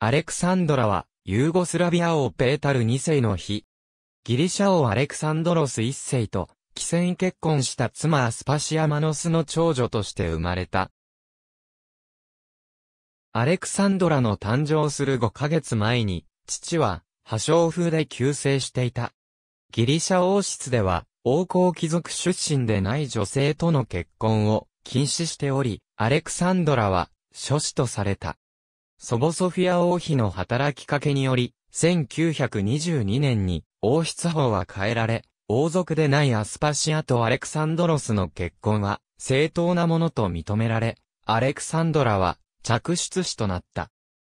アレクサンドラは、ユーゴスラビア王ペータル2世の日。ギリシャ王アレクサンドロス1世と、既戦結婚した妻アスパシアマノスの長女として生まれた。アレクサンドラの誕生する5ヶ月前に、父は、破傷風で急性していた。ギリシャ王室では、王公貴族出身でない女性との結婚を禁止しており、アレクサンドラは、諸子とされた。祖母ソフィア王妃の働きかけにより、1922年に王室法は変えられ、王族でないアスパシアとアレクサンドロスの結婚は正当なものと認められ、アレクサンドラは嫡出子となった。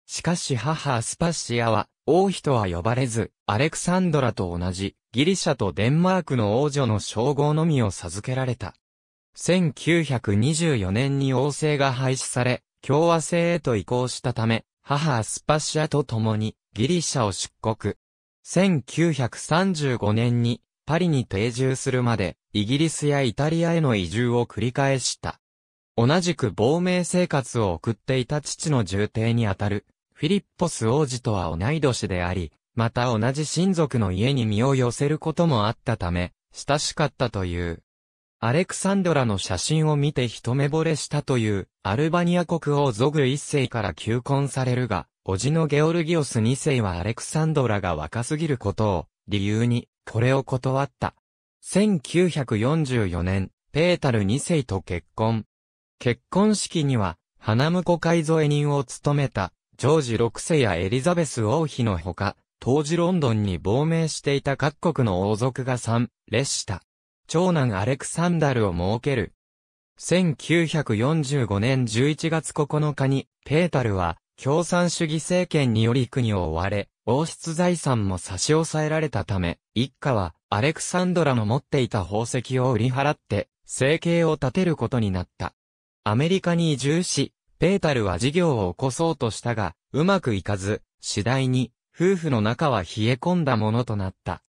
しかし母アスパシアは王妃とは呼ばれず、アレクサンドラと同じギリシャとデンマークの王女の称号のみを授けられた。1924年に王政が廃止され、共和制へと移行したため、母アスパシアと共にギリシャを出国。1935年にパリに定住するまでイギリスやイタリアへの移住を繰り返した。同じく亡命生活を送っていた父の重帝にあたるフィリッポス王子とは同い年であり、また同じ親族の家に身を寄せることもあったため、親しかったという。アレクサンドラの写真を見て一目惚れしたという、アルバニア国王ゾグ一世から求婚されるが、叔父のゲオルギオス二世はアレクサンドラが若すぎることを、理由に、これを断った。1944年、ペータル二世と結婚。結婚式には、花婿添え人を務めた、ジョージ六世やエリザベス王妃のほか、当時ロンドンに亡命していた各国の王族が参列した。長男アレクサンダルを設ける。1945年11月9日に、ペータルは、共産主義政権により国を追われ、王室財産も差し押さえられたため、一家は、アレクサンドラの持っていた宝石を売り払って、生計を立てることになった。アメリカに移住し、ペータルは事業を起こそうとしたが、うまくいかず、次第に、夫婦の仲は冷え込んだものとなった。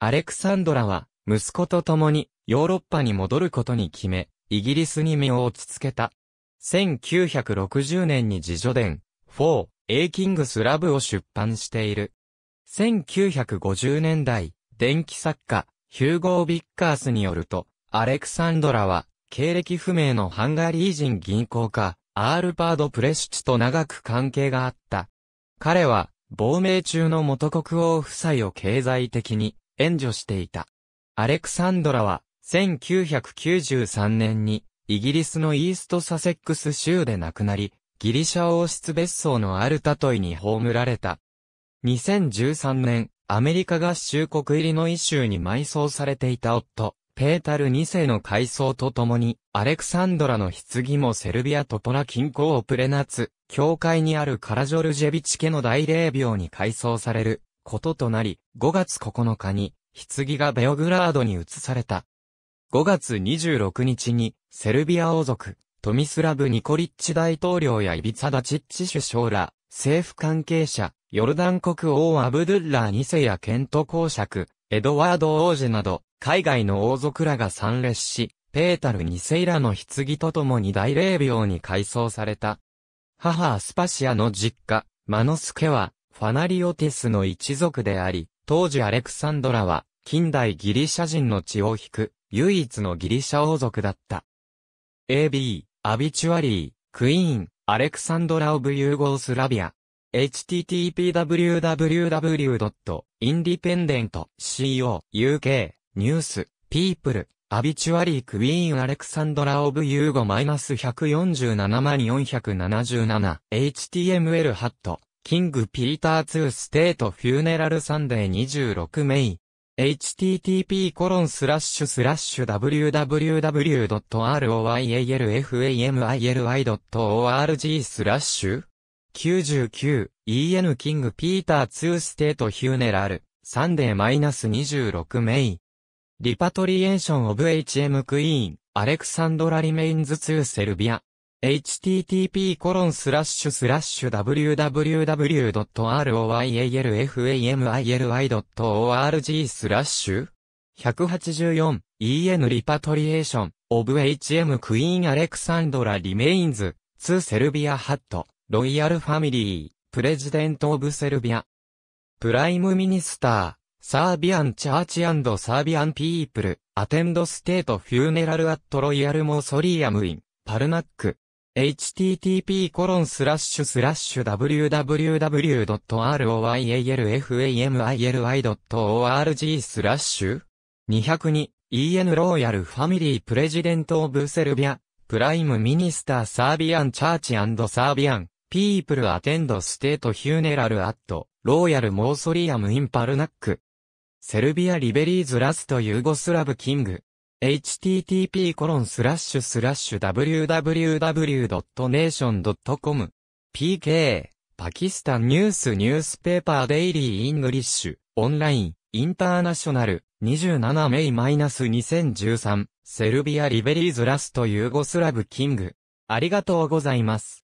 アレクサンドラは、息子と共にヨーロッパに戻ることに決め、イギリスに身を落ち着けた。1960年に自助伝、4、エイキングスラブを出版している。1950年代、電気作家、ヒューゴー・ビッカースによると、アレクサンドラは、経歴不明のハンガリー人銀行家、アールパード・プレシチと長く関係があった。彼は、亡命中の元国王夫妻を経済的に援助していた。アレクサンドラは、1993年に、イギリスのイーストサセックス州で亡くなり、ギリシャ王室別荘のアルタトイに葬られた。2013年、アメリカ合衆国入りのイ州に埋葬されていた夫、ペータル2世の改装とともに、アレクサンドラの棺もセルビアトポラ近郊オプレナツ、教会にあるカラジョルジェビチ家の大霊廟に改装されることとなり、5月9日に棺がベオグラードに移された。5月26日に、セルビア王族、トミスラブ・ニコリッチ大統領やイビツァ・ダチッチ首相ら、政府関係者、ヨルダン国王アブドゥッラー二世やケント公爵、エドワード王子など、海外の王族らが参列し、ペータル二世らの棺とともに大霊廟に改装された。母アスパシアの実家、マノスケは、ファナリオティスの一族であり、当時アレクサンドラは、近代ギリシャ人の血を引く、唯一のギリシャ王族だった。AB、アビチュアリー、クイーン、アレクサンドラ・オブ・ユーゴースラビア。http://www.independent.co.uk ニュース、ピープル、アビチュアリークイーンアレクサンドラ・オブ・ユーゴ -147 477 html ハットキング・ピーター2ステート・フューネラル・サンデー26メイ。http コロンスラッシュスラッシュ www.royalfamili.org スラッシュ 99en キングピーター2ステートヒューネラルサンデーマイナス26メイリパトリエーションオブ HM クイーンアレクサンドラリメインズ2セルビア h t t p コロンススララッッシシュュ w w w r o y a l f a m i l y o r g スラッシュ 184EN リパトリエーションオブ HM クイーンアレクサンドラリメインズツ o セルビアハットロイヤルファミリープレジデントオブセルビアプライムミニスターサービアンチャーチサービアンピープルアテンドステートフューネラルアットロイヤルモーソリアムインパルナック h t t p コロンススララッッシシュュ w w w r o y a l f a m i l y o r g スラッシュ 202EN ローヤルファミリープレジデントオブセルビアプライムミニスターサービアンチャーチアンドサービアンピープルアテンドステートヒューネラルアットローヤルモーソリアムインパルナックセルビアリベリーズラストユーゴスラブキング http://www.nation.com コロンススララッッシシュュ pk パキスタンニュースニュースペーパーデイリーイングリッシュオンラインインターナショナル27メイマイナス -2013 セルビアリベリーズラストユーゴスラブキングありがとうございます。